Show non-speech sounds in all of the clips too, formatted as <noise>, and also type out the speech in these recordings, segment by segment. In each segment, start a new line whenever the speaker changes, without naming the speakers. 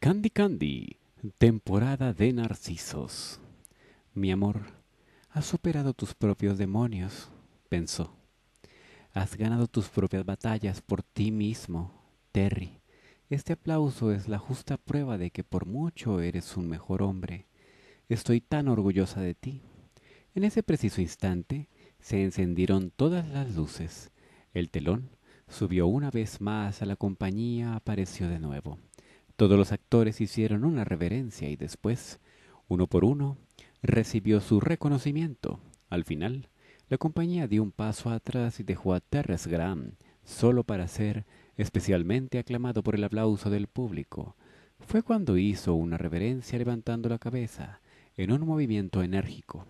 Candy Candy, temporada de narcisos. Mi amor, has superado tus propios demonios, pensó. Has ganado tus propias batallas por ti mismo, Terry. Este aplauso es la justa prueba de que por mucho eres un mejor hombre. Estoy tan orgullosa de ti. En ese preciso instante se encendieron todas las luces. El telón subió una vez más a la compañía, apareció de nuevo. Todos los actores hicieron una reverencia y después, uno por uno, recibió su reconocimiento. Al final, la compañía dio un paso atrás y dejó a Terrence Graham solo para ser especialmente aclamado por el aplauso del público. Fue cuando hizo una reverencia levantando la cabeza en un movimiento enérgico,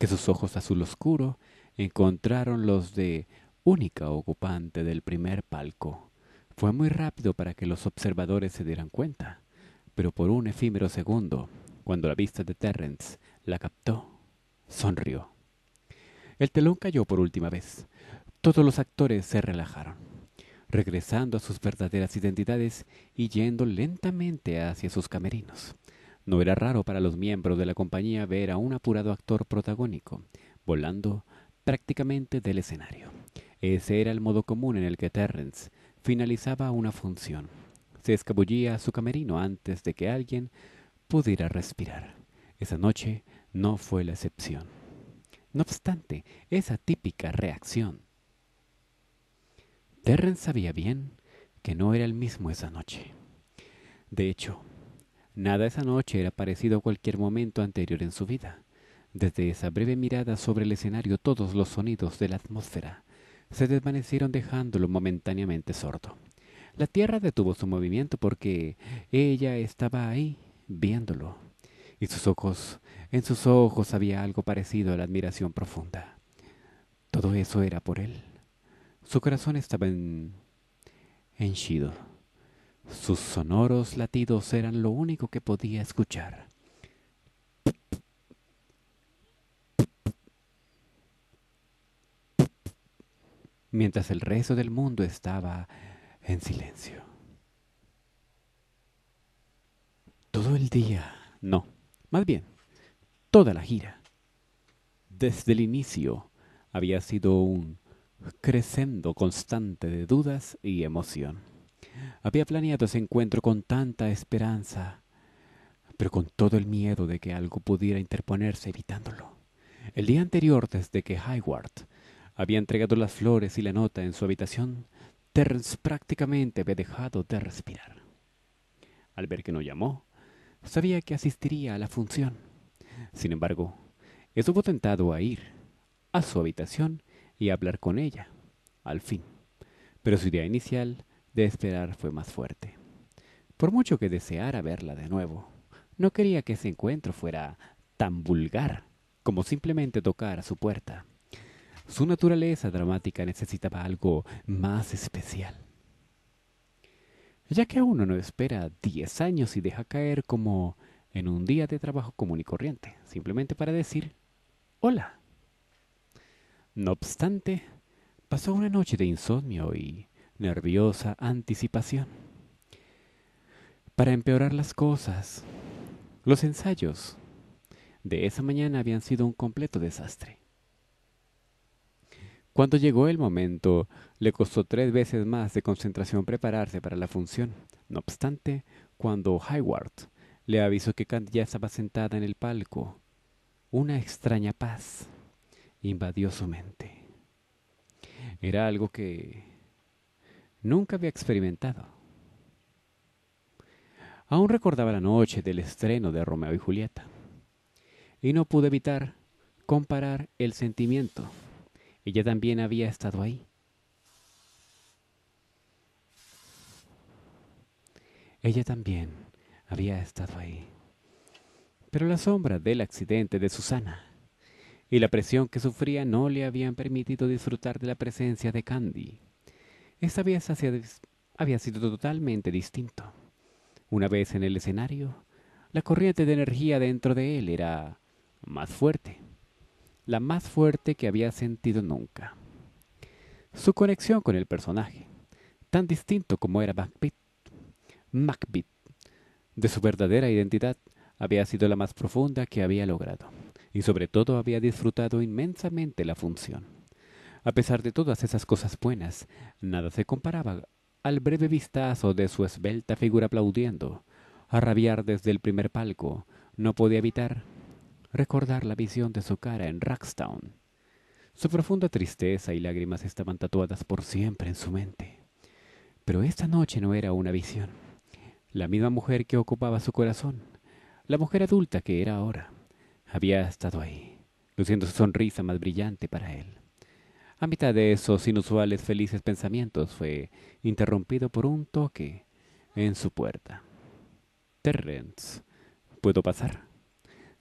que sus ojos azul oscuro encontraron los de única ocupante del primer palco. Fue muy rápido para que los observadores se dieran cuenta, pero por un efímero segundo, cuando la vista de Terrence la captó, sonrió. El telón cayó por última vez. Todos los actores se relajaron, regresando a sus verdaderas identidades y yendo lentamente hacia sus camerinos. No era raro para los miembros de la compañía ver a un apurado actor protagónico, volando prácticamente del escenario. Ese era el modo común en el que Terrence finalizaba una función. Se escabullía a su camerino antes de que alguien pudiera respirar. Esa noche no fue la excepción. No obstante, esa típica reacción. Terren sabía bien que no era el mismo esa noche. De hecho, nada esa noche era parecido a cualquier momento anterior en su vida. Desde esa breve mirada sobre el escenario todos los sonidos de la atmósfera, se desvanecieron dejándolo momentáneamente sordo. La tierra detuvo su movimiento porque ella estaba ahí, viéndolo, y sus ojos, en sus ojos había algo parecido a la admiración profunda. Todo eso era por él. Su corazón estaba en... henchido. Sus sonoros latidos eran lo único que podía escuchar. mientras el resto del mundo estaba en silencio. Todo el día, no, más bien, toda la gira, desde el inicio, había sido un crescendo constante de dudas y emoción. Había planeado ese encuentro con tanta esperanza, pero con todo el miedo de que algo pudiera interponerse evitándolo. El día anterior, desde que Hayward había entregado las flores y la nota en su habitación. Terence prácticamente había dejado de respirar. Al ver que no llamó, sabía que asistiría a la función. Sin embargo, estuvo tentado a ir a su habitación y hablar con ella, al fin. Pero su idea inicial de esperar fue más fuerte. Por mucho que deseara verla de nuevo, no quería que ese encuentro fuera tan vulgar como simplemente tocar a su puerta. Su naturaleza dramática necesitaba algo más especial. Ya que uno no espera 10 años y deja caer como en un día de trabajo común y corriente, simplemente para decir hola. No obstante, pasó una noche de insomnio y nerviosa anticipación. Para empeorar las cosas, los ensayos de esa mañana habían sido un completo desastre. Cuando llegó el momento, le costó tres veces más de concentración prepararse para la función. No obstante, cuando Hayward le avisó que Kant ya estaba sentada en el palco, una extraña paz invadió su mente. Era algo que nunca había experimentado. Aún recordaba la noche del estreno de Romeo y Julieta, y no pude evitar comparar el sentimiento ella también había estado ahí. Ella también había estado ahí. Pero la sombra del accidente de Susana y la presión que sufría no le habían permitido disfrutar de la presencia de Candy. Esta vez había sido totalmente distinto. Una vez en el escenario, la corriente de energía dentro de él era más fuerte la más fuerte que había sentido nunca. Su conexión con el personaje, tan distinto como era Macbeth, Macbeth, de su verdadera identidad, había sido la más profunda que había logrado, y sobre todo había disfrutado inmensamente la función. A pesar de todas esas cosas buenas, nada se comparaba al breve vistazo de su esbelta figura aplaudiendo, a rabiar desde el primer palco, no podía evitar recordar la visión de su cara en Rackstown. Su profunda tristeza y lágrimas estaban tatuadas por siempre en su mente. Pero esta noche no era una visión. La misma mujer que ocupaba su corazón, la mujer adulta que era ahora, había estado ahí, luciendo su sonrisa más brillante para él. A mitad de esos inusuales felices pensamientos fue interrumpido por un toque en su puerta. Terrence, ¿puedo pasar?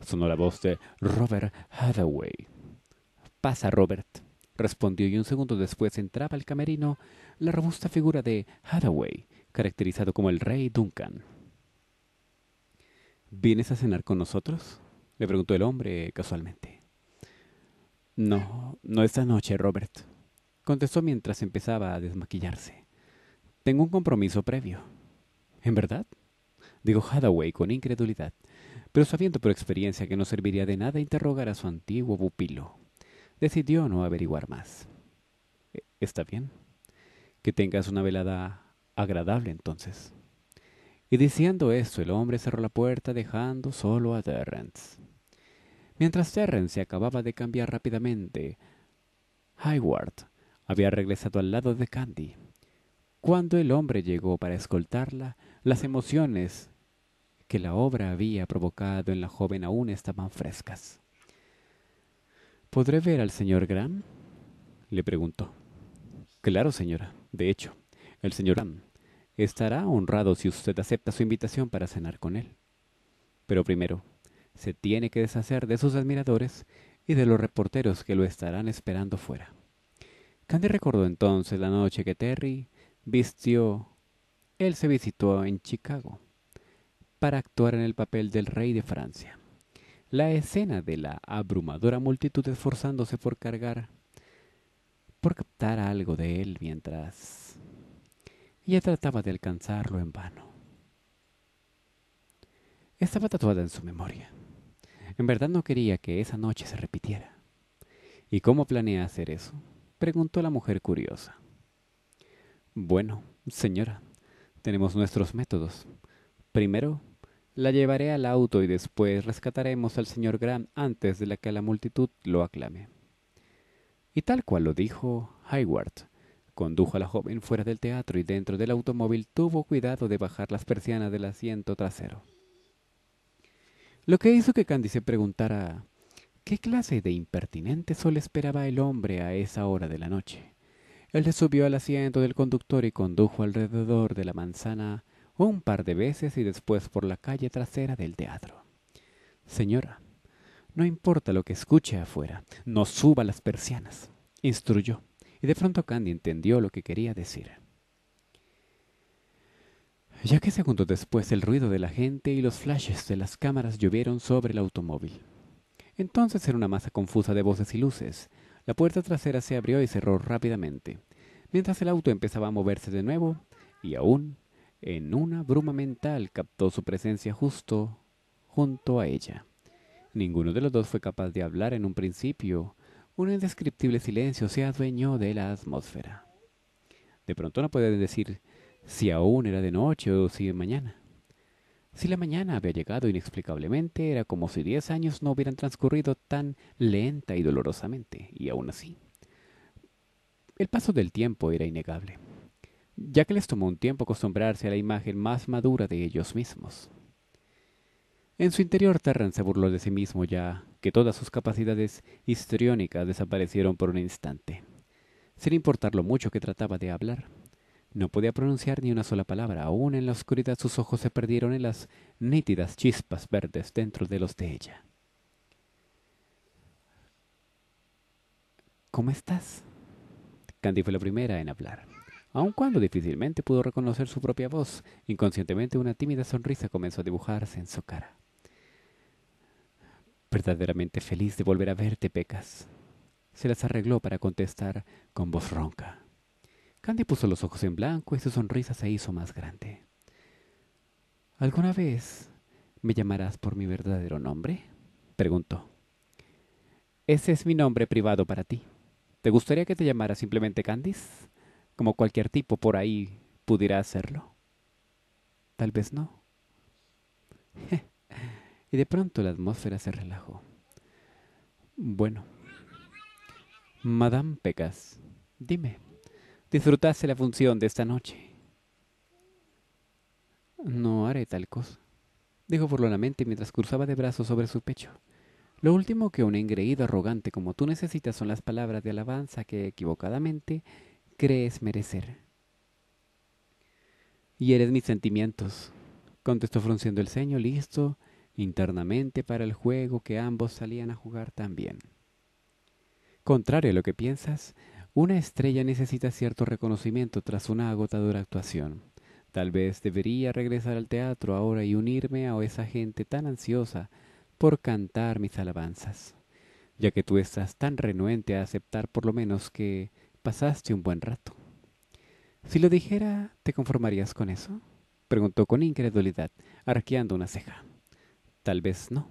sonó la voz de Robert Hathaway. Pasa, Robert, respondió y un segundo después entraba al camerino la robusta figura de Hathaway, caracterizado como el rey Duncan. ¿Vienes a cenar con nosotros? le preguntó el hombre casualmente. No, no esta noche, Robert, contestó mientras empezaba a desmaquillarse. Tengo un compromiso previo. ¿En verdad? dijo Hathaway con incredulidad pero sabiendo por experiencia que no serviría de nada interrogar a su antiguo pupilo, decidió no averiguar más. E, Está bien. Que tengas una velada agradable entonces. Y diciendo esto, el hombre cerró la puerta dejando solo a Terrence. Mientras Terrence se acababa de cambiar rápidamente, Hayward había regresado al lado de Candy. Cuando el hombre llegó para escoltarla, las emociones que la obra había provocado en la joven aún estaban frescas. ¿Podré ver al señor Graham? le preguntó. Claro, señora. De hecho, el señor Graham estará honrado si usted acepta su invitación para cenar con él. Pero primero, se tiene que deshacer de sus admiradores y de los reporteros que lo estarán esperando fuera. Candy recordó entonces la noche que Terry vistió. Él se visitó en Chicago para actuar en el papel del rey de Francia. La escena de la abrumadora multitud esforzándose por cargar, por captar algo de él mientras ella trataba de alcanzarlo en vano. Estaba tatuada en su memoria. En verdad no quería que esa noche se repitiera. ¿Y cómo planea hacer eso? preguntó la mujer curiosa. Bueno, señora, tenemos nuestros métodos. Primero, la llevaré al auto y después rescataremos al señor Graham antes de la que la multitud lo aclame. Y tal cual lo dijo, Hayward condujo a la joven fuera del teatro y dentro del automóvil tuvo cuidado de bajar las persianas del asiento trasero. Lo que hizo que Candy se preguntara qué clase de impertinente sol esperaba el hombre a esa hora de la noche. Él le subió al asiento del conductor y condujo alrededor de la manzana un par de veces y después por la calle trasera del teatro. Señora, no importa lo que escuche afuera, no suba las persianas, instruyó, y de pronto Candy entendió lo que quería decir. Ya que segundos después el ruido de la gente y los flashes de las cámaras llovieron sobre el automóvil. Entonces era una masa confusa de voces y luces. La puerta trasera se abrió y cerró rápidamente, mientras el auto empezaba a moverse de nuevo, y aún en una bruma mental captó su presencia justo junto a ella. Ninguno de los dos fue capaz de hablar en un principio. Un indescriptible silencio se adueñó de la atmósfera. De pronto no pueden decir si aún era de noche o si de mañana. Si la mañana había llegado inexplicablemente, era como si diez años no hubieran transcurrido tan lenta y dolorosamente, y aún así. El paso del tiempo era innegable ya que les tomó un tiempo acostumbrarse a la imagen más madura de ellos mismos. En su interior, Terran se burló de sí mismo ya que todas sus capacidades histriónicas desaparecieron por un instante, sin importar lo mucho que trataba de hablar. No podía pronunciar ni una sola palabra. Aún en la oscuridad sus ojos se perdieron en las nítidas chispas verdes dentro de los de ella. ¿Cómo estás? Candy fue la primera en hablar. Aun cuando difícilmente pudo reconocer su propia voz, inconscientemente una tímida sonrisa comenzó a dibujarse en su cara. Verdaderamente feliz de volver a verte, Pecas. Se las arregló para contestar con voz ronca. Candy puso los ojos en blanco y su sonrisa se hizo más grande. ¿Alguna vez me llamarás por mi verdadero nombre? preguntó. Ese es mi nombre privado para ti. ¿Te gustaría que te llamara simplemente Candice? como cualquier tipo por ahí pudiera hacerlo. Tal vez no. <laughs> y de pronto la atmósfera se relajó. Bueno, Madame Pecas, dime, ¿disfrutaste la función de esta noche? No haré tal cosa, dijo burlonamente mientras cruzaba de brazos sobre su pecho. Lo último que un engreído arrogante como tú necesitas son las palabras de alabanza que equivocadamente crees merecer. Y eres mis sentimientos, contestó frunciendo el ceño, listo internamente para el juego que ambos salían a jugar también. Contrario a lo que piensas, una estrella necesita cierto reconocimiento tras una agotadora actuación. Tal vez debería regresar al teatro ahora y unirme a esa gente tan ansiosa por cantar mis alabanzas, ya que tú estás tan renuente a aceptar por lo menos que pasaste un buen rato. Si lo dijera, ¿te conformarías con eso? Preguntó con incredulidad, arqueando una ceja. Tal vez no.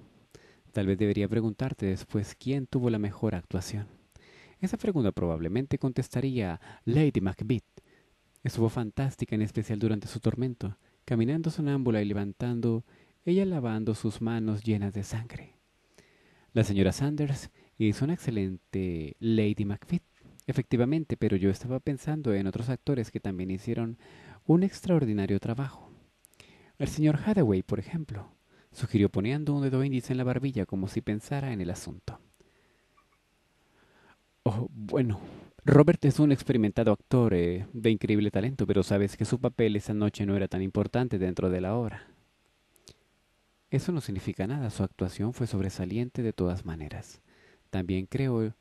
Tal vez debería preguntarte después quién tuvo la mejor actuación. Esa pregunta probablemente contestaría Lady Macbeth. Estuvo fantástica en especial durante su tormento, caminando sonámbula y levantando, ella lavando sus manos llenas de sangre. La señora Sanders hizo una excelente Lady Macbeth. Efectivamente, pero yo estaba pensando en otros actores que también hicieron un extraordinario trabajo. El señor Hathaway, por ejemplo, sugirió poniendo un dedo índice en la barbilla como si pensara en el asunto. Oh, bueno, Robert es un experimentado actor eh, de increíble talento, pero sabes que su papel esa noche no era tan importante dentro de la obra. Eso no significa nada, su actuación fue sobresaliente de todas maneras. También creo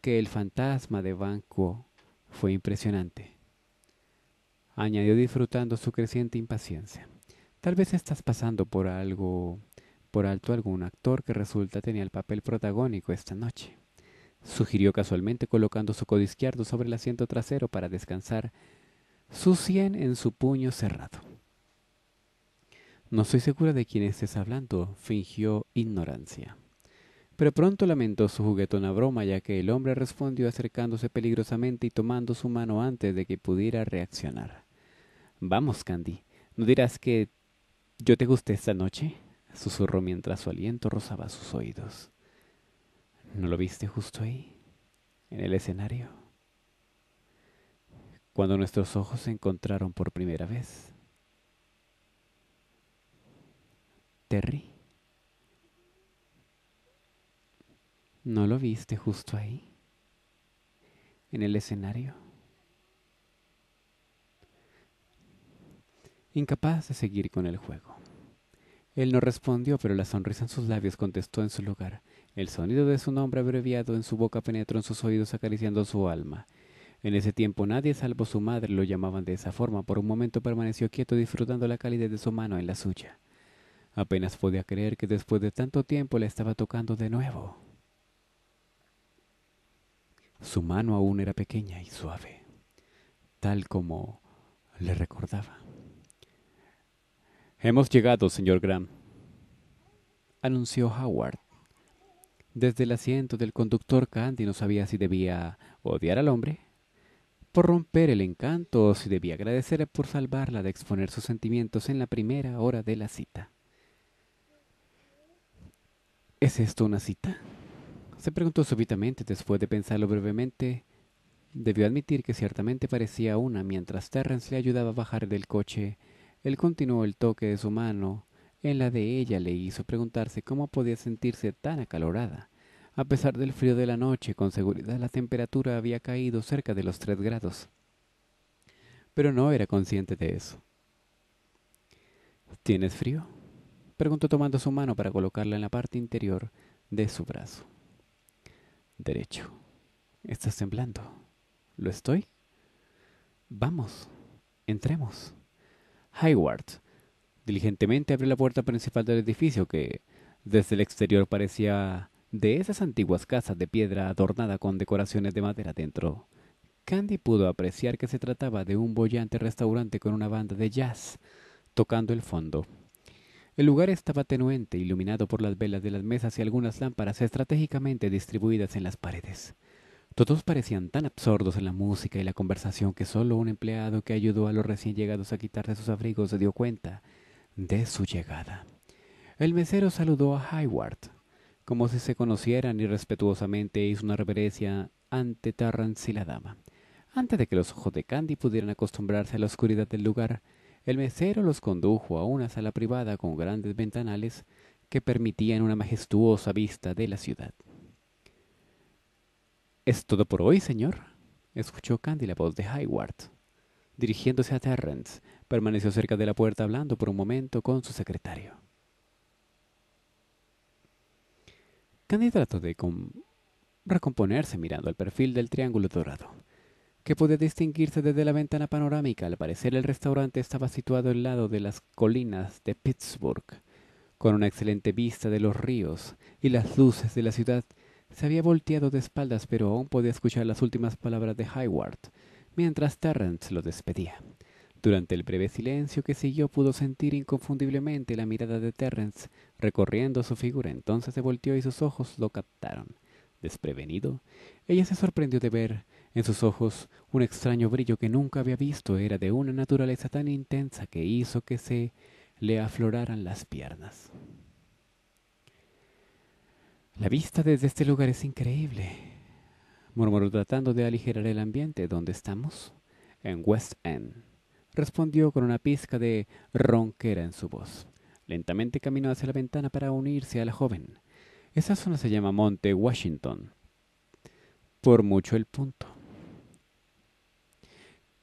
que el fantasma de banco fue impresionante. Añadió disfrutando su creciente impaciencia. Tal vez estás pasando por algo por alto algún actor que resulta tenía el papel protagónico esta noche. Sugirió casualmente colocando su codo izquierdo sobre el asiento trasero para descansar su cien en su puño cerrado. No estoy segura de quién estés hablando, fingió ignorancia. Pero pronto lamentó su juguetona broma, ya que el hombre respondió acercándose peligrosamente y tomando su mano antes de que pudiera reaccionar. Vamos, Candy, ¿no dirás que yo te gusté esta noche? susurró mientras su aliento rozaba sus oídos. ¿No lo viste justo ahí, en el escenario? Cuando nuestros ojos se encontraron por primera vez. Terry. ¿No lo viste justo ahí? En el escenario. Incapaz de seguir con el juego. Él no respondió, pero la sonrisa en sus labios contestó en su lugar. El sonido de su nombre abreviado en su boca penetró en sus oídos acariciando su alma. En ese tiempo nadie salvo su madre lo llamaban de esa forma. Por un momento permaneció quieto disfrutando la calidez de su mano en la suya. Apenas podía creer que después de tanto tiempo la estaba tocando de nuevo. Su mano aún era pequeña y suave, tal como le recordaba. Hemos llegado, señor Graham, anunció Howard. Desde el asiento del conductor, Candy no sabía si debía odiar al hombre por romper el encanto o si debía agradecerle por salvarla de exponer sus sentimientos en la primera hora de la cita. ¿Es esto una cita? se preguntó súbitamente después de pensarlo brevemente. Debió admitir que ciertamente parecía una mientras Terrence le ayudaba a bajar del coche. Él continuó el toque de su mano. En la de ella le hizo preguntarse cómo podía sentirse tan acalorada. A pesar del frío de la noche, con seguridad la temperatura había caído cerca de los tres grados. Pero no era consciente de eso. ¿Tienes frío? preguntó tomando su mano para colocarla en la parte interior de su brazo derecho. Estás temblando. ¿Lo estoy? Vamos, entremos. Hayward diligentemente abrió la puerta principal del edificio que, desde el exterior, parecía de esas antiguas casas de piedra adornada con decoraciones de madera dentro. Candy pudo apreciar que se trataba de un bollante restaurante con una banda de jazz tocando el fondo. El lugar estaba tenuente, iluminado por las velas de las mesas y algunas lámparas estratégicamente distribuidas en las paredes. Todos parecían tan absurdos en la música y la conversación que solo un empleado que ayudó a los recién llegados a quitarse sus abrigos se dio cuenta de su llegada. El mesero saludó a Hayward, como si se conocieran y respetuosamente e hizo una reverencia ante Tarrance y la dama. Antes de que los ojos de Candy pudieran acostumbrarse a la oscuridad del lugar, el mesero los condujo a una sala privada con grandes ventanales que permitían una majestuosa vista de la ciudad. ¿Es todo por hoy, señor? escuchó Candy la voz de Hayward. Dirigiéndose a Terrence, permaneció cerca de la puerta hablando por un momento con su secretario. Candy trató de recomponerse mirando el perfil del triángulo dorado que podía distinguirse desde la ventana panorámica. Al parecer el restaurante estaba situado al lado de las colinas de Pittsburgh, con una excelente vista de los ríos y las luces de la ciudad. Se había volteado de espaldas, pero aún podía escuchar las últimas palabras de Hayward, mientras Terrence lo despedía. Durante el breve silencio que siguió pudo sentir inconfundiblemente la mirada de Terrence recorriendo su figura. Entonces se volteó y sus ojos lo captaron. Desprevenido, ella se sorprendió de ver en sus ojos un extraño brillo que nunca había visto era de una naturaleza tan intensa que hizo que se le afloraran las piernas. La vista desde este lugar es increíble, murmuró tratando de aligerar el ambiente. ¿Dónde estamos? En West End, respondió con una pizca de ronquera en su voz. Lentamente caminó hacia la ventana para unirse a la joven. Esa zona se llama Monte Washington. Por mucho el punto.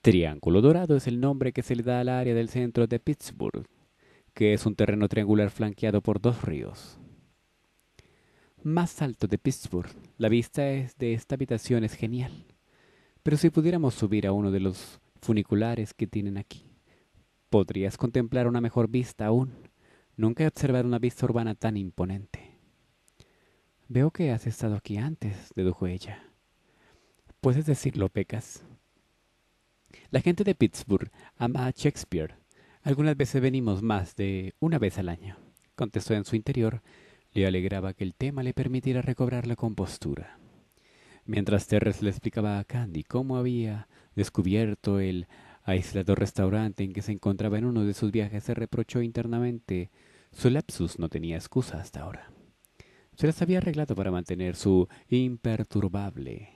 Triángulo Dorado es el nombre que se le da al área del centro de Pittsburgh, que es un terreno triangular flanqueado por dos ríos. Más alto de Pittsburgh, la vista es de esta habitación es genial. Pero si pudiéramos subir a uno de los funiculares que tienen aquí, podrías contemplar una mejor vista aún. Nunca he observado una vista urbana tan imponente. Veo que has estado aquí antes, dedujo ella. Puedes decirlo, Pecas. La gente de Pittsburgh ama a Shakespeare. Algunas veces venimos más de una vez al año, contestó en su interior. Le alegraba que el tema le permitiera recobrar la compostura. Mientras Terres le explicaba a Candy cómo había descubierto el aislado restaurante en que se encontraba en uno de sus viajes, se reprochó internamente. Su lapsus no tenía excusa hasta ahora. Se las había arreglado para mantener su imperturbable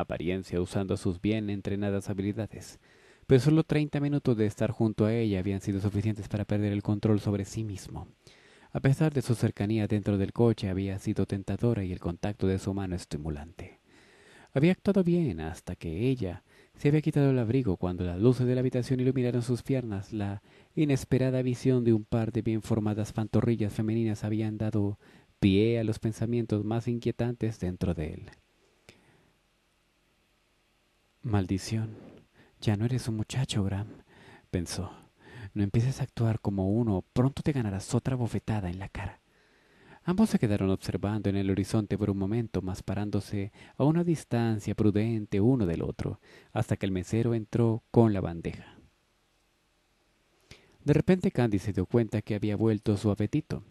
apariencia usando sus bien entrenadas habilidades. Pero solo 30 minutos de estar junto a ella habían sido suficientes para perder el control sobre sí mismo. A pesar de su cercanía dentro del coche había sido tentadora y el contacto de su mano estimulante. Había actuado bien hasta que ella se había quitado el abrigo cuando las luces de la habitación iluminaron sus piernas. La inesperada visión de un par de bien formadas pantorrillas femeninas habían dado pie a los pensamientos más inquietantes dentro de él. Maldición. Ya no eres un muchacho, Graham pensó. No empieces a actuar como uno, pronto te ganarás otra bofetada en la cara. Ambos se quedaron observando en el horizonte por un momento, más parándose a una distancia prudente uno del otro, hasta que el mesero entró con la bandeja. De repente Candy se dio cuenta que había vuelto su apetito,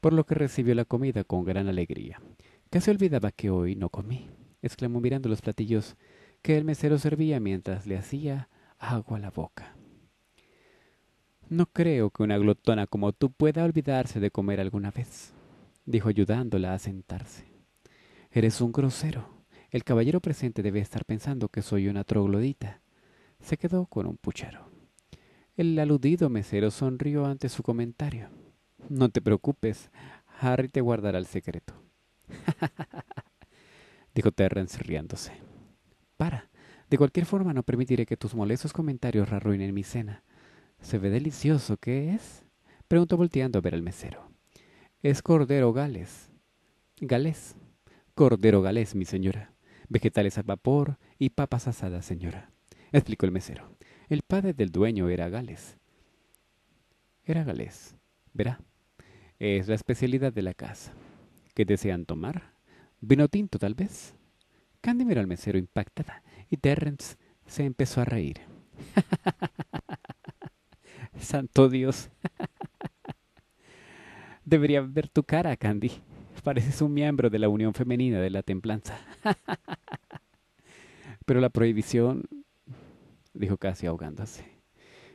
por lo que recibió la comida con gran alegría. Casi olvidaba que hoy no comí, exclamó mirando los platillos que el mesero servía mientras le hacía agua a la boca. No creo que una glotona como tú pueda olvidarse de comer alguna vez, dijo ayudándola a sentarse. Eres un grosero. El caballero presente debe estar pensando que soy una troglodita. Se quedó con un puchero. El aludido mesero sonrió ante su comentario. No te preocupes, Harry te guardará el secreto. <laughs> dijo Terrence riéndose. Para. De cualquier forma no permitiré que tus molestos comentarios arruinen mi cena. Se ve delicioso, ¿qué es? Preguntó volteando a ver al mesero. Es cordero gales. Galés. Cordero galés, mi señora. Vegetales al vapor y papas asadas, señora. Explicó el mesero. El padre del dueño era gales. Era galés. Verá. Es la especialidad de la casa. ¿Qué desean tomar? Vino tinto, tal vez. Candy miró al mesero impactada y Terrence se empezó a reír. <laughs> Santo Dios. <laughs> Debería ver tu cara, Candy. Pareces un miembro de la Unión Femenina de la Templanza. <laughs> Pero la prohibición, dijo casi ahogándose.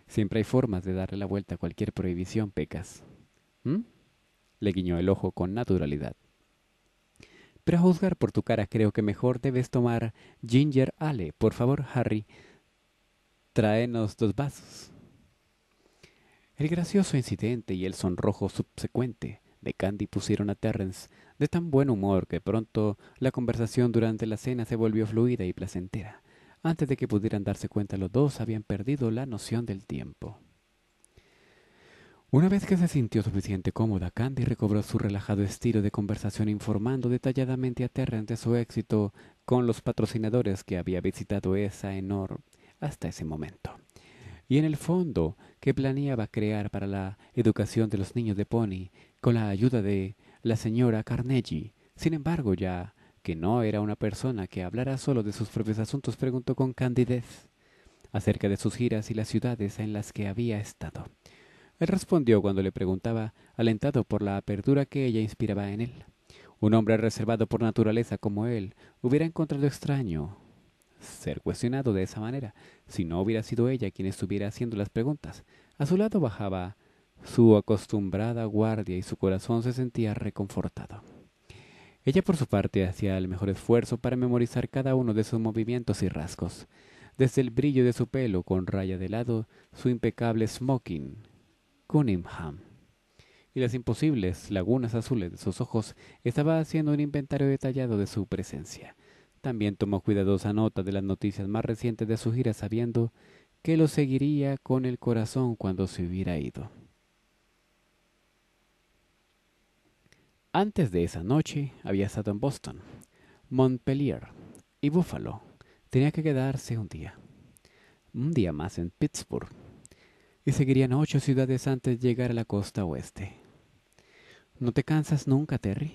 Siempre hay formas de darle la vuelta a cualquier prohibición, Pecas. ¿Mm? Le guiñó el ojo con naturalidad. Pero a juzgar por tu cara, creo que mejor debes tomar ginger ale. Por favor, Harry, tráenos dos vasos. El gracioso incidente y el sonrojo subsecuente de Candy pusieron a Terrence de tan buen humor que pronto la conversación durante la cena se volvió fluida y placentera. Antes de que pudieran darse cuenta los dos habían perdido la noción del tiempo. Una vez que se sintió suficiente cómoda, Candy recobró su relajado estilo de conversación informando detalladamente a Terrence de su éxito con los patrocinadores que había visitado esa enor hasta ese momento. Y en el fondo, que planeaba crear para la educación de los niños de Pony con la ayuda de la señora Carnegie. Sin embargo, ya que no era una persona que hablara solo de sus propios asuntos, preguntó con candidez acerca de sus giras y las ciudades en las que había estado. Él respondió cuando le preguntaba, alentado por la apertura que ella inspiraba en él. Un hombre reservado por naturaleza como él hubiera encontrado extraño ser cuestionado de esa manera, si no hubiera sido ella quien estuviera haciendo las preguntas. A su lado bajaba su acostumbrada guardia y su corazón se sentía reconfortado. Ella por su parte hacía el mejor esfuerzo para memorizar cada uno de sus movimientos y rasgos, desde el brillo de su pelo con raya de lado, su impecable smoking, Cunningham y las imposibles lagunas azules de sus ojos, estaba haciendo un inventario detallado de su presencia. También tomó cuidadosa nota de las noticias más recientes de su gira, sabiendo que lo seguiría con el corazón cuando se hubiera ido. Antes de esa noche había estado en Boston, Montpellier y Buffalo. Tenía que quedarse un día. Un día más en Pittsburgh y seguirían ocho ciudades antes de llegar a la costa oeste. ¿No te cansas nunca, Terry?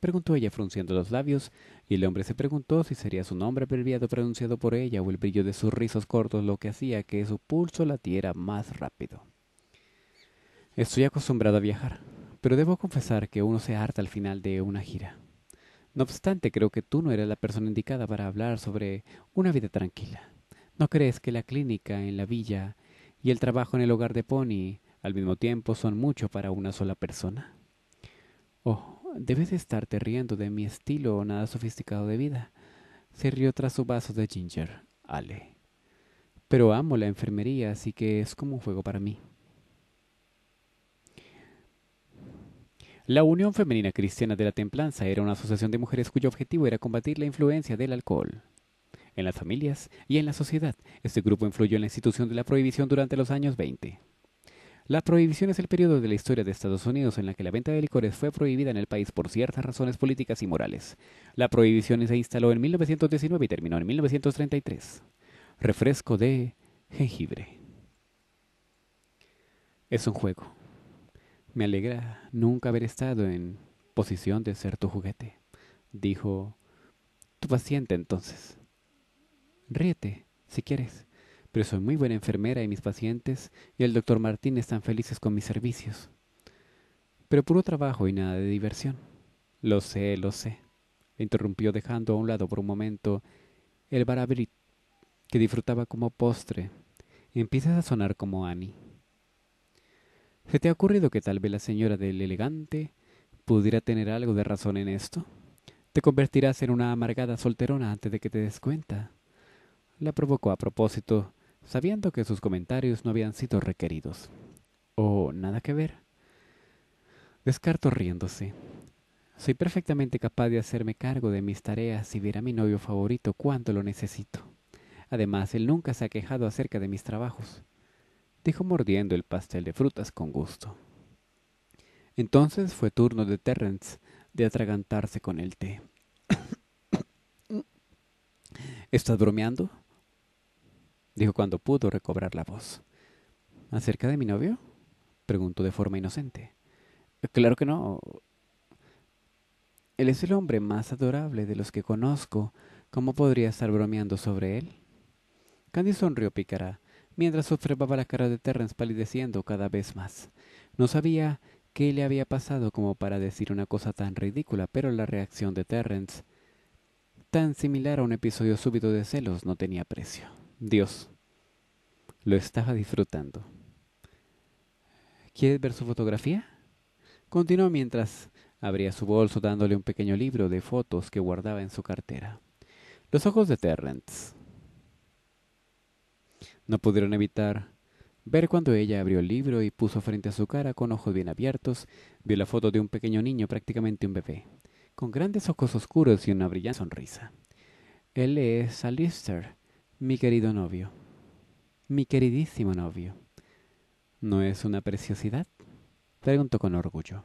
preguntó ella frunciendo los labios, y el hombre se preguntó si sería su nombre abreviado pronunciado por ella o el brillo de sus rizos cortos lo que hacía que su pulso latiera más rápido. Estoy acostumbrado a viajar, pero debo confesar que uno se harta al final de una gira. No obstante, creo que tú no eres la persona indicada para hablar sobre una vida tranquila. ¿No crees que la clínica en la villa y el trabajo en el hogar de Pony al mismo tiempo son mucho para una sola persona. Oh, debes estarte riendo de mi estilo nada sofisticado de vida. Se rió tras su vaso de ginger, Ale. Pero amo la enfermería, así que es como un juego para mí. La Unión Femenina Cristiana de la Templanza era una asociación de mujeres cuyo objetivo era combatir la influencia del alcohol en las familias y en la sociedad. Este grupo influyó en la institución de la prohibición durante los años 20. La prohibición es el periodo de la historia de Estados Unidos en la que la venta de licores fue prohibida en el país por ciertas razones políticas y morales. La prohibición se instaló en 1919 y terminó en 1933. Refresco de jengibre. Es un juego. Me alegra nunca haber estado en posición de ser tu juguete, dijo tu paciente entonces. Ríete, si quieres. Pero soy muy buena enfermera y mis pacientes y el doctor Martín están felices con mis servicios. Pero puro trabajo y nada de diversión. Lo sé, lo sé. Interrumpió dejando a un lado por un momento el barabrit que disfrutaba como postre. Empiezas a sonar como Annie. ¿Se te ha ocurrido que tal vez la señora del elegante pudiera tener algo de razón en esto? Te convertirás en una amargada solterona antes de que te des cuenta la provocó a propósito, sabiendo que sus comentarios no habían sido requeridos. oh, nada que ver. Descarto riéndose. Soy perfectamente capaz de hacerme cargo de mis tareas y ver a mi novio favorito cuando lo necesito. Además, él nunca se ha quejado acerca de mis trabajos, dijo mordiendo el pastel de frutas con gusto. Entonces fue turno de Terrence de atragantarse con el té. <coughs> ¿Estás bromeando? dijo cuando pudo recobrar la voz. ¿Acerca de mi novio? preguntó de forma inocente. Claro que no. Él es el hombre más adorable de los que conozco. ¿Cómo podría estar bromeando sobre él? Candy sonrió pícara, mientras observaba la cara de Terrence palideciendo cada vez más. No sabía qué le había pasado como para decir una cosa tan ridícula, pero la reacción de Terrence, tan similar a un episodio súbito de celos, no tenía precio. Dios lo estaba disfrutando. ¿Quieres ver su fotografía? Continuó mientras abría su bolso dándole un pequeño libro de fotos que guardaba en su cartera. Los ojos de Terrence no pudieron evitar ver cuando ella abrió el libro y puso frente a su cara con ojos bien abiertos, vio la foto de un pequeño niño, prácticamente un bebé, con grandes ojos oscuros y una brillante sonrisa. Él es Alistair, mi querido novio, mi queridísimo novio, ¿no es una preciosidad? Preguntó con orgullo,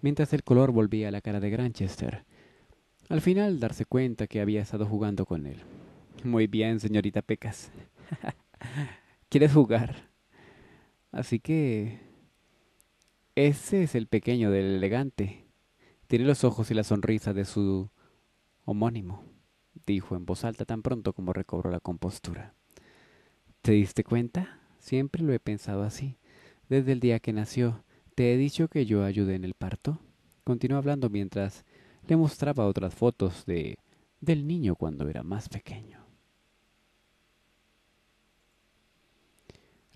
mientras el color volvía a la cara de Granchester. Al final darse cuenta que había estado jugando con él. Muy bien, señorita Pecas. <laughs> ¿Quieres jugar? Así que... Ese es el pequeño del elegante. Tiene los ojos y la sonrisa de su homónimo dijo en voz alta tan pronto como recobró la compostura. ¿Te diste cuenta? Siempre lo he pensado así. Desde el día que nació, ¿te he dicho que yo ayudé en el parto? Continuó hablando mientras le mostraba otras fotos de del niño cuando era más pequeño.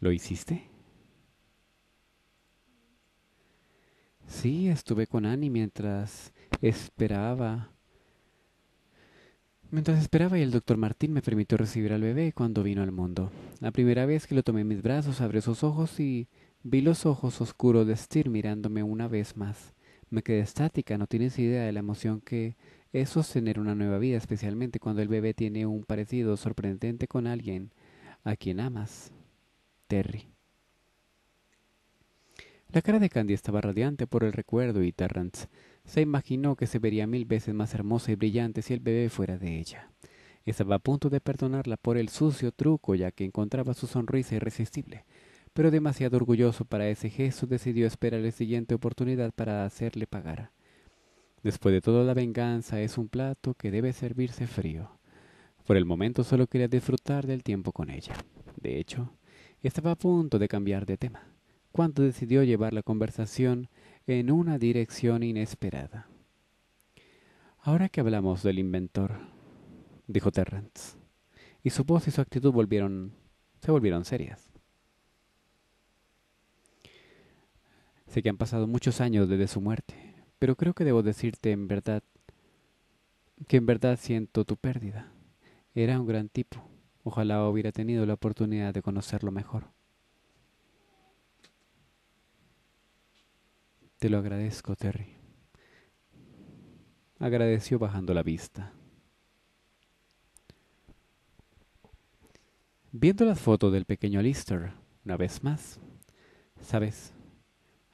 ¿Lo hiciste? Sí, estuve con Annie mientras esperaba Mientras esperaba y el doctor Martín me permitió recibir al bebé cuando vino al mundo. La primera vez que lo tomé en mis brazos abrió sus ojos y vi los ojos oscuros de Estir mirándome una vez más. Me quedé estática, no tienes idea de la emoción que es sostener una nueva vida, especialmente cuando el bebé tiene un parecido sorprendente con alguien a quien amas. Terry. La cara de Candy estaba radiante por el recuerdo y Terrence se imaginó que se vería mil veces más hermosa y brillante si el bebé fuera de ella. Estaba a punto de perdonarla por el sucio truco ya que encontraba su sonrisa irresistible, pero demasiado orgulloso para ese gesto decidió esperar la siguiente oportunidad para hacerle pagar. Después de todo la venganza es un plato que debe servirse frío. Por el momento solo quería disfrutar del tiempo con ella. De hecho, estaba a punto de cambiar de tema, cuando decidió llevar la conversación en una dirección inesperada. Ahora que hablamos del inventor, dijo Terrence, y su voz y su actitud volvieron, se volvieron serias. Sé que han pasado muchos años desde su muerte, pero creo que debo decirte en verdad que en verdad siento tu pérdida. Era un gran tipo. Ojalá hubiera tenido la oportunidad de conocerlo mejor. Te lo agradezco, Terry. Agradeció bajando la vista. Viendo las fotos del pequeño Lister, una vez más, sabes,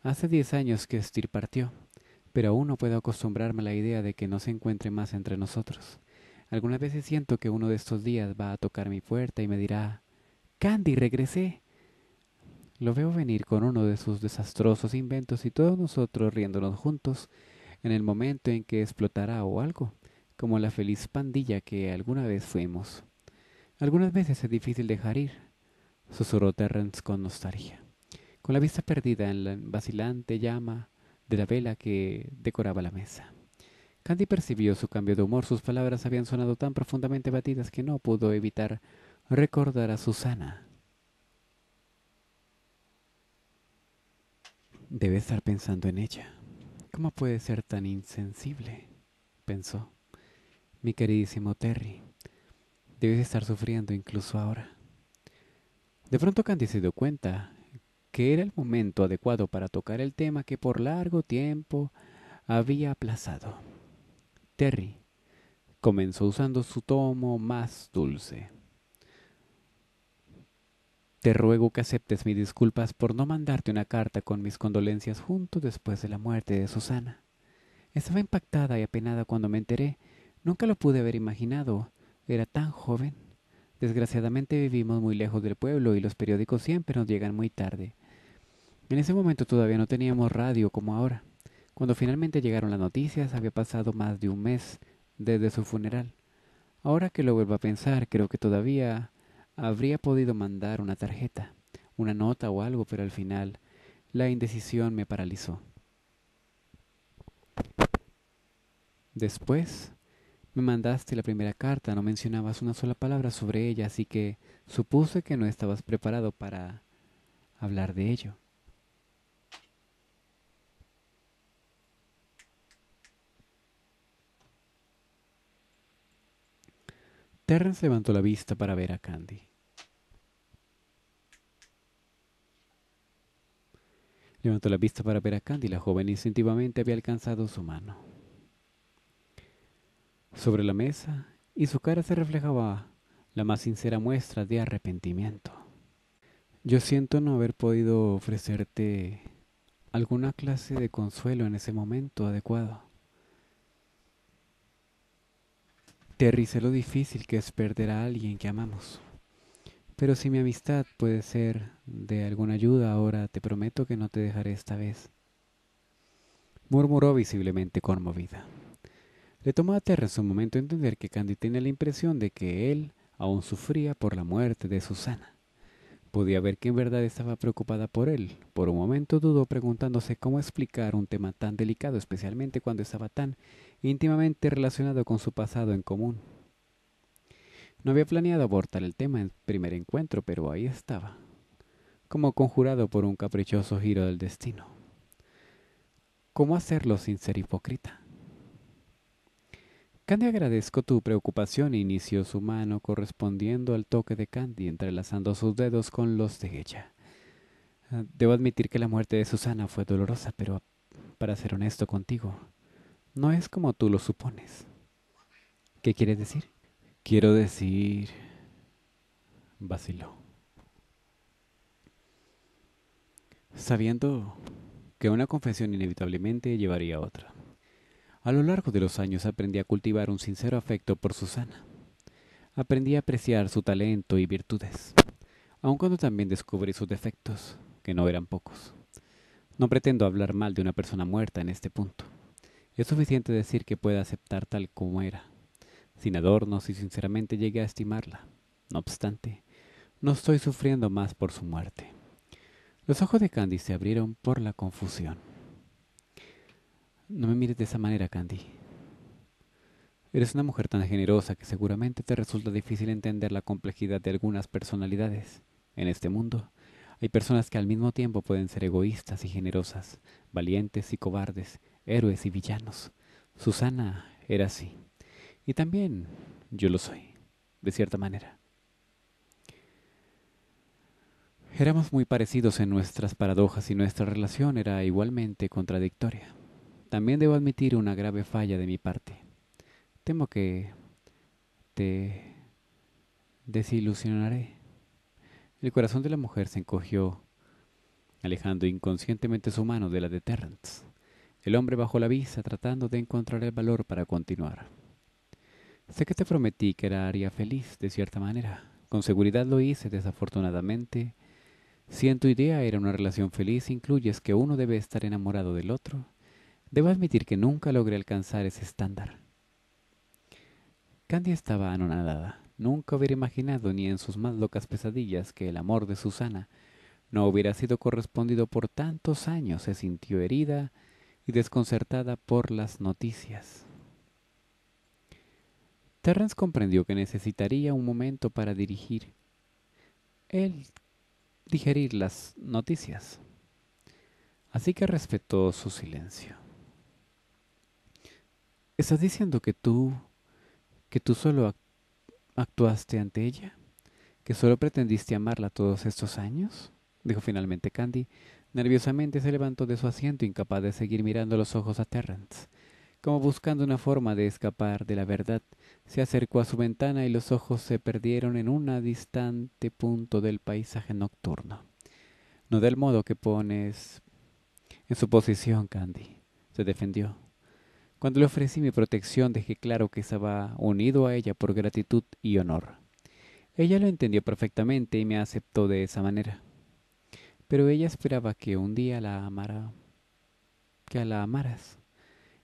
hace diez años que Stir partió, pero aún no puedo acostumbrarme a la idea de que no se encuentre más entre nosotros. Algunas veces siento que uno de estos días va a tocar mi puerta y me dirá, Candy, regresé. Lo veo venir con uno de sus desastrosos inventos y todos nosotros riéndonos juntos en el momento en que explotará o algo, como la feliz pandilla que alguna vez fuimos. Algunas veces es difícil dejar ir, susurró Terrence con nostalgia, con la vista perdida en la vacilante llama de la vela que decoraba la mesa. Candy percibió su cambio de humor. Sus palabras habían sonado tan profundamente batidas que no pudo evitar recordar a Susana. Debe estar pensando en ella. ¿Cómo puede ser tan insensible? pensó. Mi queridísimo Terry, debes estar sufriendo incluso ahora. De pronto Candy se dio cuenta que era el momento adecuado para tocar el tema que por largo tiempo había aplazado. Terry comenzó usando su tomo más dulce. Te ruego que aceptes mis disculpas por no mandarte una carta con mis condolencias junto después de la muerte de Susana. Estaba impactada y apenada cuando me enteré. Nunca lo pude haber imaginado. Era tan joven. Desgraciadamente vivimos muy lejos del pueblo y los periódicos siempre nos llegan muy tarde. En ese momento todavía no teníamos radio como ahora. Cuando finalmente llegaron las noticias había pasado más de un mes desde su funeral. Ahora que lo vuelvo a pensar, creo que todavía Habría podido mandar una tarjeta, una nota o algo, pero al final la indecisión me paralizó. Después, me mandaste la primera carta, no mencionabas una sola palabra sobre ella, así que supuse que no estabas preparado para hablar de ello. Terrence levantó la vista para ver a Candy. Levantó la vista para ver a Candy. La joven instintivamente había alcanzado su mano. Sobre la mesa, y su cara se reflejaba la más sincera muestra de arrepentimiento. Yo siento no haber podido ofrecerte alguna clase de consuelo en ese momento adecuado. Te sé lo difícil que es perder a alguien que amamos. Pero si mi amistad puede ser de alguna ayuda ahora, te prometo que no te dejaré esta vez. Murmuró visiblemente conmovida. Le tomó a en un momento entender que Candy tenía la impresión de que él aún sufría por la muerte de Susana. Podía ver que en verdad estaba preocupada por él. Por un momento dudó preguntándose cómo explicar un tema tan delicado, especialmente cuando estaba tan íntimamente relacionado con su pasado en común. No había planeado abortar el tema en primer encuentro, pero ahí estaba, como conjurado por un caprichoso giro del destino. ¿Cómo hacerlo sin ser hipócrita? Candy, agradezco tu preocupación, inició su mano correspondiendo al toque de Candy, entrelazando sus dedos con los de ella. Ah, debo admitir que la muerte de Susana fue dolorosa, pero para ser honesto contigo, no es como tú lo supones. ¿Qué quieres decir? Quiero decir, vaciló. Sabiendo que una confesión inevitablemente llevaría a otra. A lo largo de los años aprendí a cultivar un sincero afecto por Susana. Aprendí a apreciar su talento y virtudes, aun cuando también descubrí sus defectos, que no eran pocos. No pretendo hablar mal de una persona muerta en este punto. Es suficiente decir que pueda aceptar tal como era, sin adornos y sinceramente llegué a estimarla. No obstante, no estoy sufriendo más por su muerte. Los ojos de Candy se abrieron por la confusión. No me mires de esa manera, Candy. Eres una mujer tan generosa que seguramente te resulta difícil entender la complejidad de algunas personalidades. En este mundo hay personas que al mismo tiempo pueden ser egoístas y generosas, valientes y cobardes, héroes y villanos. Susana era así. Y también yo lo soy, de cierta manera. Éramos muy parecidos en nuestras paradojas y nuestra relación era igualmente contradictoria. También debo admitir una grave falla de mi parte. Temo que te desilusionaré. El corazón de la mujer se encogió, alejando inconscientemente su mano de la de Terrence. El hombre bajó la vista tratando de encontrar el valor para continuar. Sé que te prometí que era haría feliz, de cierta manera. Con seguridad lo hice, desafortunadamente. Si en tu idea era una relación feliz, incluyes que uno debe estar enamorado del otro, debo admitir que nunca logré alcanzar ese estándar. Candy estaba anonadada. Nunca hubiera imaginado, ni en sus más locas pesadillas, que el amor de Susana no hubiera sido correspondido por tantos años. Se sintió herida y desconcertada por las noticias. Terrence comprendió que necesitaría un momento para dirigir él digerir las noticias. Así que respetó su silencio. ¿Estás diciendo que tú que tú solo actuaste ante ella? ¿Que solo pretendiste amarla todos estos años? dijo finalmente Candy. Nerviosamente se levantó de su asiento, incapaz de seguir mirando los ojos a Terrence, como buscando una forma de escapar de la verdad se acercó a su ventana y los ojos se perdieron en un distante punto del paisaje nocturno. No del modo que pones en su posición, Candy, se defendió. Cuando le ofrecí mi protección dejé claro que estaba unido a ella por gratitud y honor. Ella lo entendió perfectamente y me aceptó de esa manera. Pero ella esperaba que un día la amara, que la amaras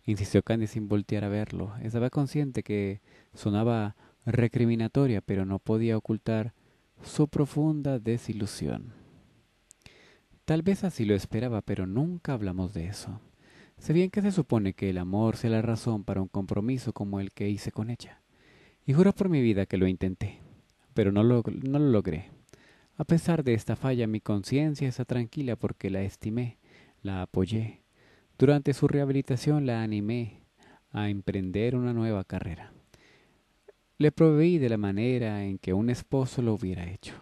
insistió Candy sin voltear a verlo. Estaba consciente que sonaba recriminatoria, pero no podía ocultar su profunda desilusión. Tal vez así lo esperaba, pero nunca hablamos de eso. Sé bien que se supone que el amor sea la razón para un compromiso como el que hice con ella. Y juro por mi vida que lo intenté, pero no lo, no lo logré. A pesar de esta falla, mi conciencia está tranquila porque la estimé, la apoyé, durante su rehabilitación la animé a emprender una nueva carrera. Le proveí de la manera en que un esposo lo hubiera hecho.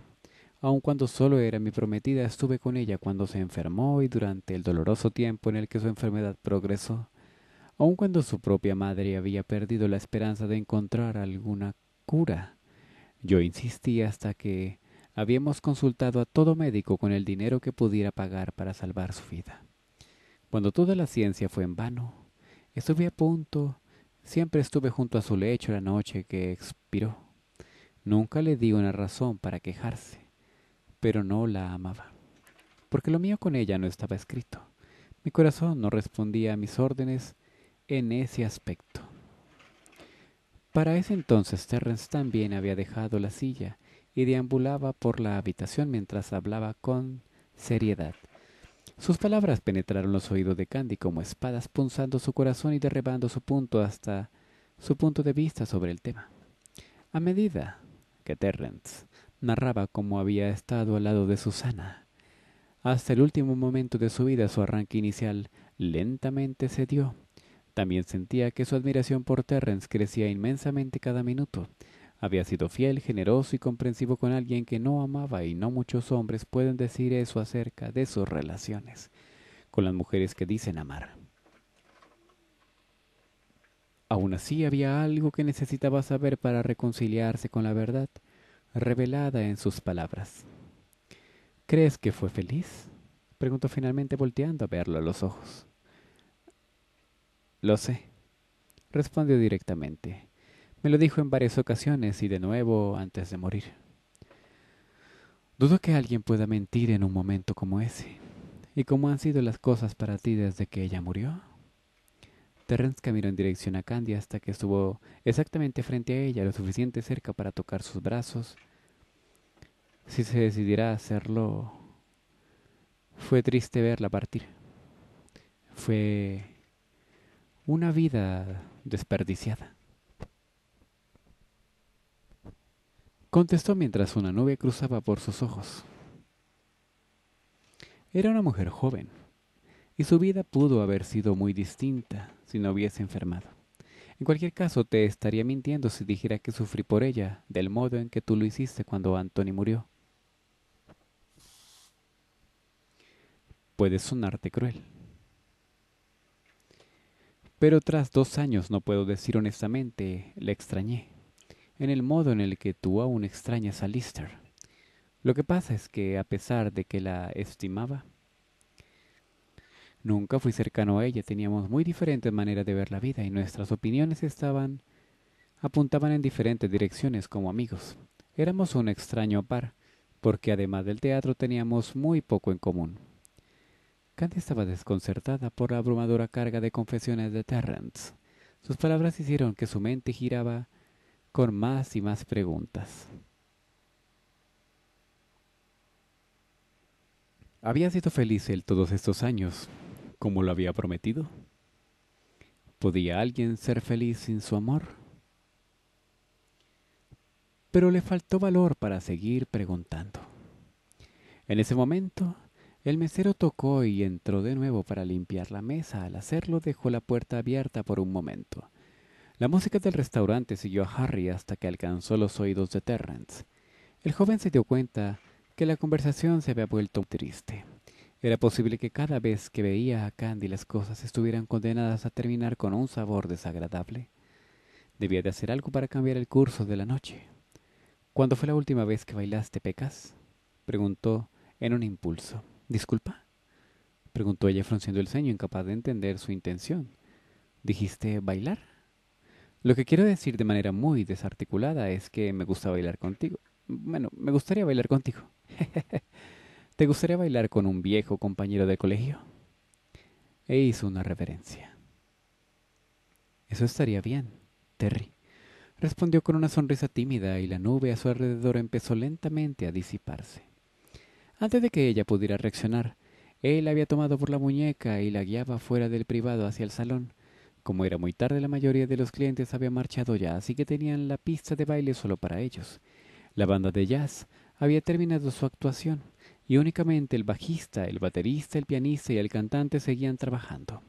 Aun cuando solo era mi prometida, estuve con ella cuando se enfermó y durante el doloroso tiempo en el que su enfermedad progresó. Aun cuando su propia madre había perdido la esperanza de encontrar alguna cura, yo insistí hasta que habíamos consultado a todo médico con el dinero que pudiera pagar para salvar su vida. Cuando toda la ciencia fue en vano, estuve a punto, siempre estuve junto a su lecho la noche que expiró. Nunca le di una razón para quejarse, pero no la amaba, porque lo mío con ella no estaba escrito. Mi corazón no respondía a mis órdenes en ese aspecto. Para ese entonces Terrence también había dejado la silla y deambulaba por la habitación mientras hablaba con seriedad sus palabras penetraron los oídos de Candy como espadas punzando su corazón y derribando su punto hasta su punto de vista sobre el tema. A medida que Terrence narraba cómo había estado al lado de Susana, hasta el último momento de su vida su arranque inicial lentamente cedió. También sentía que su admiración por Terrence crecía inmensamente cada minuto había sido fiel, generoso y comprensivo con alguien que no amaba y no muchos hombres pueden decir eso acerca de sus relaciones con las mujeres que dicen amar. Aún así había algo que necesitaba saber para reconciliarse con la verdad revelada en sus palabras. ¿Crees que fue feliz? preguntó finalmente volteando a verlo a los ojos. Lo sé, respondió directamente. Me lo dijo en varias ocasiones y de nuevo antes de morir. Dudo que alguien pueda mentir en un momento como ese. ¿Y cómo han sido las cosas para ti desde que ella murió? Terrence caminó en dirección a Candy hasta que estuvo exactamente frente a ella, lo suficiente cerca para tocar sus brazos. Si se decidirá a hacerlo, fue triste verla partir. Fue una vida desperdiciada. contestó mientras una nube cruzaba por sus ojos. Era una mujer joven, y su vida pudo haber sido muy distinta si no hubiese enfermado. En cualquier caso, te estaría mintiendo si dijera que sufrí por ella, del modo en que tú lo hiciste cuando Anthony murió. Puede sonarte cruel. Pero tras dos años no puedo decir honestamente, le extrañé en el modo en el que tú aún extrañas a Lister. Lo que pasa es que, a pesar de que la estimaba, nunca fui cercano a ella, teníamos muy diferentes maneras de ver la vida y nuestras opiniones estaban apuntaban en diferentes direcciones como amigos. Éramos un extraño par, porque además del teatro teníamos muy poco en común. Candy estaba desconcertada por la abrumadora carga de confesiones de Terrence. Sus palabras hicieron que su mente giraba con más y más preguntas. ¿Había sido feliz él todos estos años, como lo había prometido? ¿Podía alguien ser feliz sin su amor? Pero le faltó valor para seguir preguntando. En ese momento, el mesero tocó y entró de nuevo para limpiar la mesa. Al hacerlo dejó la puerta abierta por un momento. La música del restaurante siguió a Harry hasta que alcanzó los oídos de Terrence. El joven se dio cuenta que la conversación se había vuelto triste. Era posible que cada vez que veía a Candy las cosas estuvieran condenadas a terminar con un sabor desagradable. Debía de hacer algo para cambiar el curso de la noche. ¿Cuándo fue la última vez que bailaste pecas? preguntó en un impulso. ¿Disculpa? preguntó ella frunciendo el ceño, incapaz de entender su intención. ¿Dijiste bailar? Lo que quiero decir de manera muy desarticulada es que me gusta bailar contigo. Bueno, me gustaría bailar contigo. <laughs> ¿Te gustaría bailar con un viejo compañero de colegio? E hizo una reverencia. Eso estaría bien, Terry. Respondió con una sonrisa tímida y la nube a su alrededor empezó lentamente a disiparse. Antes de que ella pudiera reaccionar, él la había tomado por la muñeca y la guiaba fuera del privado hacia el salón como era muy tarde, la mayoría de los clientes había marchado ya, así que tenían la pista de baile solo para ellos. La banda de jazz había terminado su actuación, y únicamente el bajista, el baterista, el pianista y el cantante seguían trabajando.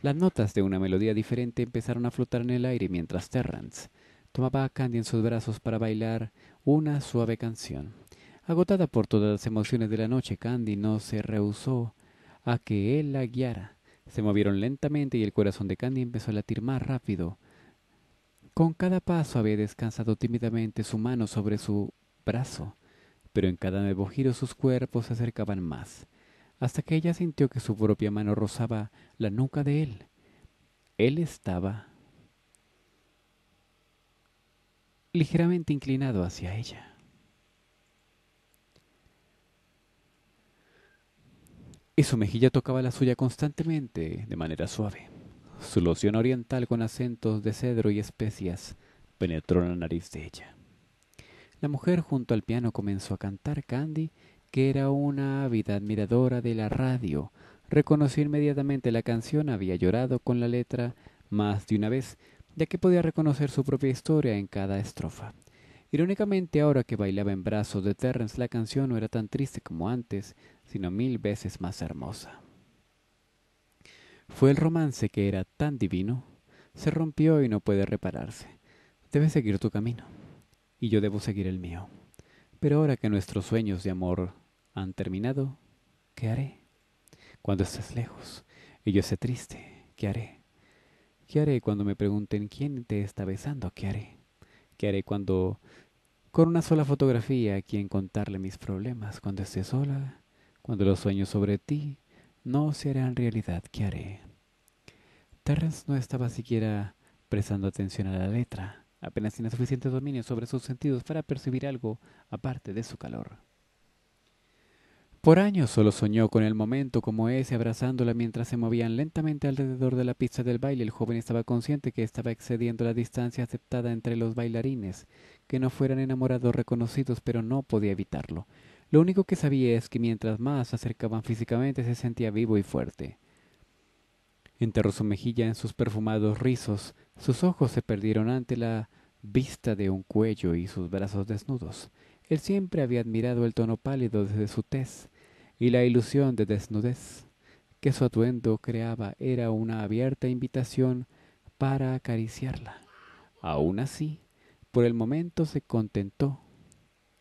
Las notas de una melodía diferente empezaron a flotar en el aire mientras Terrance tomaba a Candy en sus brazos para bailar una suave canción. Agotada por todas las emociones de la noche, Candy no se rehusó a que él la guiara se movieron lentamente y el corazón de Candy empezó a latir más rápido. Con cada paso había descansado tímidamente su mano sobre su brazo, pero en cada nuevo giro sus cuerpos se acercaban más, hasta que ella sintió que su propia mano rozaba la nuca de él. Él estaba ligeramente inclinado hacia ella. Y su mejilla tocaba la suya constantemente, de manera suave. Su loción oriental con acentos de cedro y especias penetró en la nariz de ella. La mujer junto al piano comenzó a cantar Candy, que era una ávida admiradora de la radio. Reconoció inmediatamente la canción, había llorado con la letra más de una vez, ya que podía reconocer su propia historia en cada estrofa. Irónicamente, ahora que bailaba en brazos de Terrence, la canción no era tan triste como antes, sino mil veces más hermosa. Fue el romance que era tan divino, se rompió y no puede repararse. Debes seguir tu camino, y yo debo seguir el mío. Pero ahora que nuestros sueños de amor han terminado, ¿qué haré? Cuando estés lejos y yo esté triste, ¿qué haré? ¿Qué haré cuando me pregunten quién te está besando? ¿Qué haré? ¿Qué haré cuando con una sola fotografía quien contarle mis problemas cuando esté sola? Cuando los sueños sobre ti no se harán realidad, ¿qué haré? Terrence no estaba siquiera prestando atención a la letra. Apenas tenía suficiente dominio sobre sus sentidos para percibir algo aparte de su calor. Por años solo soñó con el momento como ese abrazándola mientras se movían lentamente alrededor de la pista del baile. El joven estaba consciente que estaba excediendo la distancia aceptada entre los bailarines, que no fueran enamorados reconocidos, pero no podía evitarlo. Lo único que sabía es que mientras más se acercaban físicamente se sentía vivo y fuerte. Enterró su mejilla en sus perfumados rizos, sus ojos se perdieron ante la vista de un cuello y sus brazos desnudos. Él siempre había admirado el tono pálido desde su tez y la ilusión de desnudez que su atuendo creaba era una abierta invitación para acariciarla. Aún así, por el momento se contentó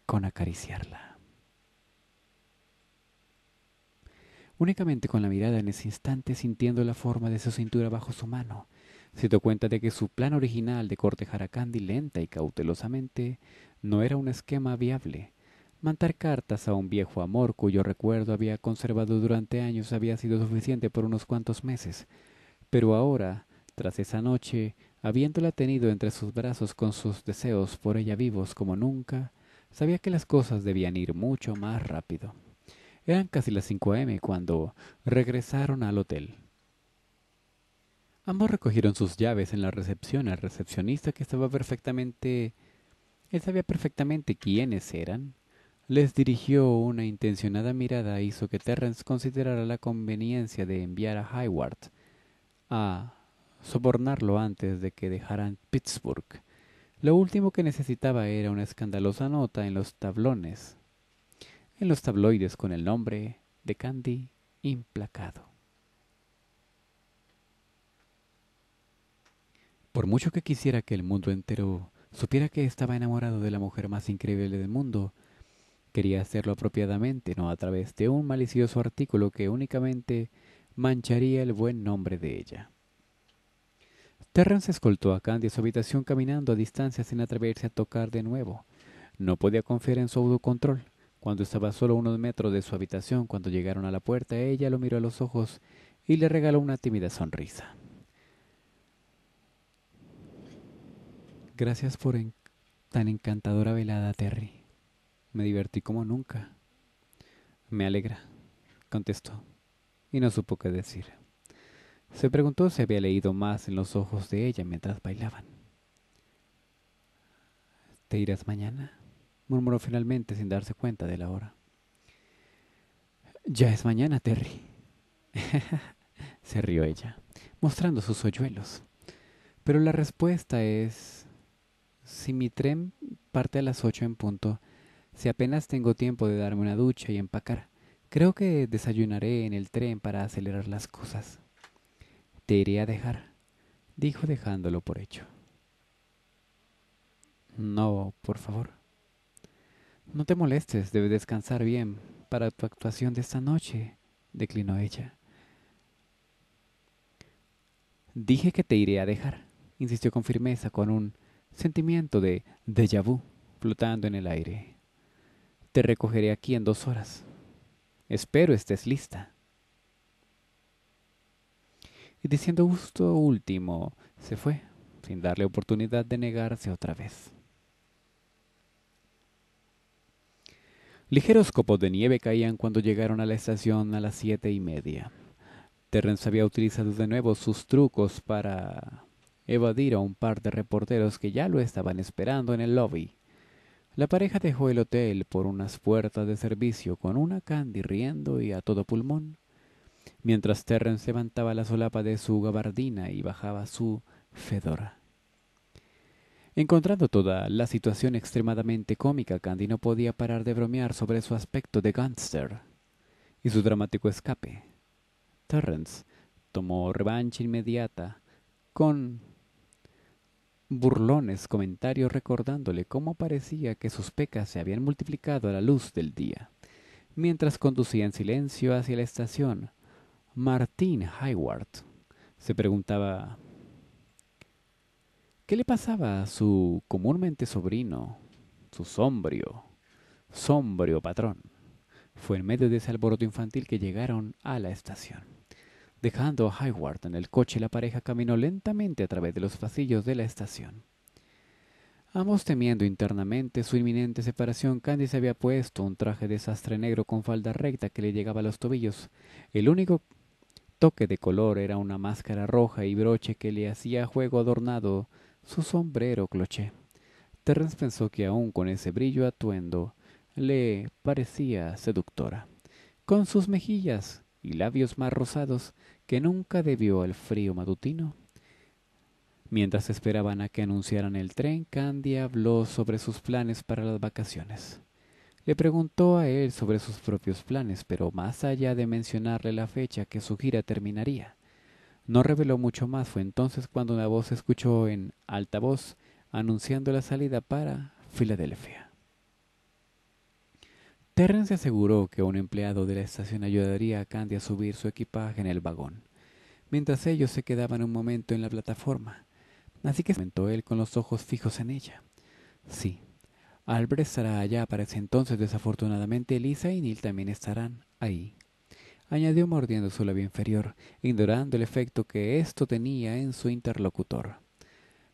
con acariciarla. Únicamente con la mirada en ese instante sintiendo la forma de su cintura bajo su mano, se dio cuenta de que su plan original de cortejar a Candy lenta y cautelosamente no era un esquema viable. Mantar cartas a un viejo amor cuyo recuerdo había conservado durante años había sido suficiente por unos cuantos meses. Pero ahora, tras esa noche, habiéndola tenido entre sus brazos con sus deseos por ella vivos como nunca, sabía que las cosas debían ir mucho más rápido. Eran casi las 5 a.m. cuando regresaron al hotel. Ambos recogieron sus llaves en la recepción al recepcionista que estaba perfectamente... Él sabía perfectamente quiénes eran. Les dirigió una intencionada mirada e hizo que Terrence considerara la conveniencia de enviar a Hayward a sobornarlo antes de que dejaran Pittsburgh. Lo último que necesitaba era una escandalosa nota en los tablones en los tabloides con el nombre de Candy Implacado. Por mucho que quisiera que el mundo entero supiera que estaba enamorado de la mujer más increíble del mundo, quería hacerlo apropiadamente, no a través de un malicioso artículo que únicamente mancharía el buen nombre de ella. Terrence escoltó a Candy a su habitación caminando a distancia sin atreverse a tocar de nuevo. No podía confiar en su autocontrol. Cuando estaba solo unos metros de su habitación, cuando llegaron a la puerta, ella lo miró a los ojos y le regaló una tímida sonrisa. Gracias por tan encantadora velada, Terry. Me divertí como nunca. Me alegra, contestó, y no supo qué decir. Se preguntó si había leído más en los ojos de ella mientras bailaban. ¿Te irás mañana? murmuró finalmente sin darse cuenta de la hora. Ya es mañana, Terry. <laughs> Se rió ella, mostrando sus hoyuelos. Pero la respuesta es... Si mi tren parte a las ocho en punto, si apenas tengo tiempo de darme una ducha y empacar, creo que desayunaré en el tren para acelerar las cosas. Te iré a dejar, dijo dejándolo por hecho. No, por favor. No te molestes, debes descansar bien para tu actuación de esta noche, declinó ella. Dije que te iré a dejar, insistió con firmeza, con un sentimiento de déjà vu flotando en el aire. Te recogeré aquí en dos horas. Espero estés lista. Y diciendo gusto último, se fue, sin darle oportunidad de negarse otra vez. Ligeros copos de nieve caían cuando llegaron a la estación a las siete y media. Terrence había utilizado de nuevo sus trucos para evadir a un par de reporteros que ya lo estaban esperando en el lobby. La pareja dejó el hotel por unas puertas de servicio con una candy riendo y a todo pulmón, mientras Terrence levantaba la solapa de su gabardina y bajaba su fedora. Encontrando toda la situación extremadamente cómica, Candy no podía parar de bromear sobre su aspecto de gangster y su dramático escape. Terrence tomó revancha inmediata con burlones comentarios recordándole cómo parecía que sus pecas se habían multiplicado a la luz del día. Mientras conducía en silencio hacia la estación, Martin Hayward se preguntaba ¿Qué le pasaba a su comúnmente sobrino, su sombrio, sombrio patrón? Fue en medio de ese alboroto infantil que llegaron a la estación. Dejando a Hayward en el coche, la pareja caminó lentamente a través de los pasillos de la estación. Ambos temiendo internamente su inminente separación, Candy se había puesto un traje de sastre negro con falda recta que le llegaba a los tobillos. El único toque de color era una máscara roja y broche que le hacía juego adornado su sombrero cloché. Terrence pensó que aún con ese brillo atuendo le parecía seductora. Con sus mejillas y labios más rosados que nunca debió al frío matutino. Mientras esperaban a que anunciaran el tren, Candy habló sobre sus planes para las vacaciones. Le preguntó a él sobre sus propios planes, pero más allá de mencionarle la fecha que su gira terminaría, no reveló mucho más, fue entonces cuando una voz escuchó en alta voz anunciando la salida para Filadelfia. se aseguró que un empleado de la estación ayudaría a Candy a subir su equipaje en el vagón, mientras ellos se quedaban un momento en la plataforma. Así que comentó él con los ojos fijos en ella. Sí, Albrecht estará allá para ese entonces. Desafortunadamente, Elisa y Neil también estarán ahí añadió mordiendo su labio inferior, ignorando el efecto que esto tenía en su interlocutor.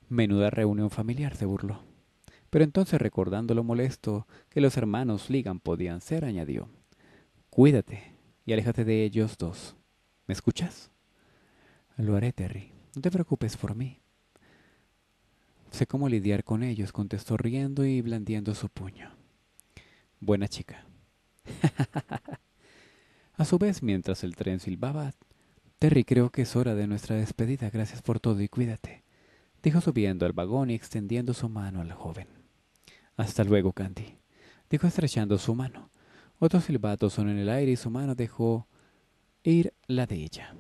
Menuda reunión familiar, se burló. Pero entonces, recordando lo molesto que los hermanos Ligan podían ser, añadió: Cuídate y aléjate de ellos dos. ¿Me escuchas? Lo haré, Terry. No te preocupes por mí. Sé cómo lidiar con ellos, contestó riendo y blandiendo su puño. Buena chica. <laughs> A su vez, mientras el tren silbaba, Terry creo que es hora de nuestra despedida. Gracias por todo y cuídate, dijo subiendo al vagón y extendiendo su mano al joven. Hasta luego, Candy, dijo estrechando su mano. otros silbatos son en el aire y su mano dejó ir la de ella.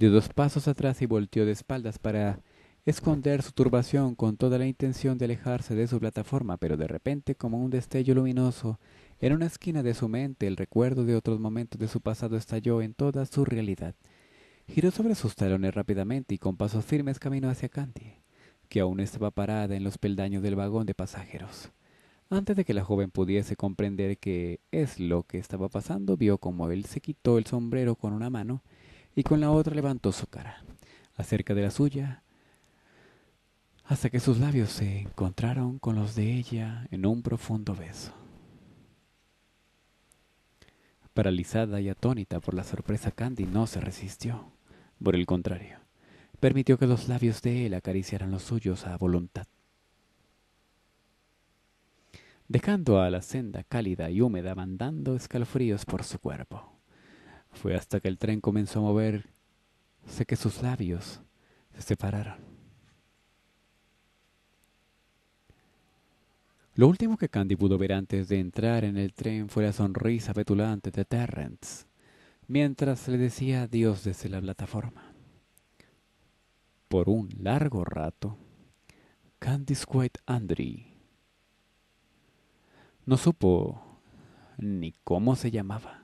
Dio dos pasos atrás y volteó de espaldas para esconder su turbación con toda la intención de alejarse de su plataforma, pero de repente, como un destello luminoso, en una esquina de su mente el recuerdo de otros momentos de su pasado estalló en toda su realidad. Giró sobre sus talones rápidamente y con pasos firmes caminó hacia Candy, que aún estaba parada en los peldaños del vagón de pasajeros. Antes de que la joven pudiese comprender qué es lo que estaba pasando, vio cómo él se quitó el sombrero con una mano y con la otra levantó su cara, acerca de la suya, hasta que sus labios se encontraron con los de ella en un profundo beso. Paralizada y atónita por la sorpresa, Candy no se resistió. Por el contrario, permitió que los labios de él acariciaran los suyos a voluntad. Dejando a la senda cálida y húmeda mandando escalofríos por su cuerpo. Fue hasta que el tren comenzó a mover, sé que sus labios se separaron. Lo último que Candy pudo ver antes de entrar en el tren fue la sonrisa petulante de Terrence, mientras le decía adiós desde la plataforma. Por un largo rato, Candy White angry. no supo ni cómo se llamaba.